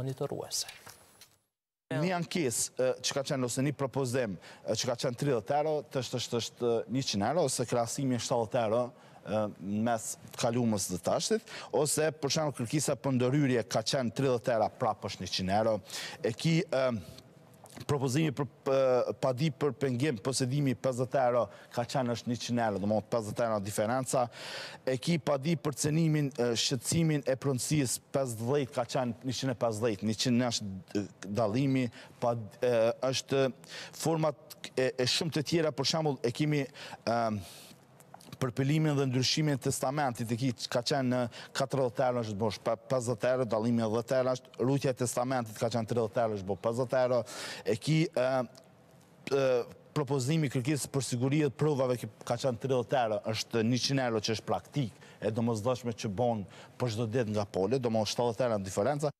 monitoruese. Një ankes që ka qenë ose një propozim që ka qenë 30 euro, të është është 100 euro, ose krasimi 70 euro në mes të kalumës dhe tashtit, ose për shumë kërkisa për ndëryrje ka qenë 30 euro prapë është 100 euro. E ki propozimi për eh, padi për pengim posedimi 50 euro ka qenë është 100 euro, dhe mund 50 euro diferenca. E ki padi për cenimin, eh, shqecimin e prëndësis 50 ka qenë 150, 100 është eh, dalimi, është format e shumë të tjera, për shambull e kimi përpëllimin dhe ndryshimin e testamentit të ki ka qenë në 40 tërë është bosh 50 tërë, dalimi 10 tërë është, rutja e testamentit ka qenë 30 tërë është bosh 50 tërë, e ki propozimi kërkisë për sigurijet prëvave ka qenë 30 tërë, është 100 euro që është praktik, e do më zdoqme që bon për shdo dit nga pole, do mos 70 tërë në diferenca.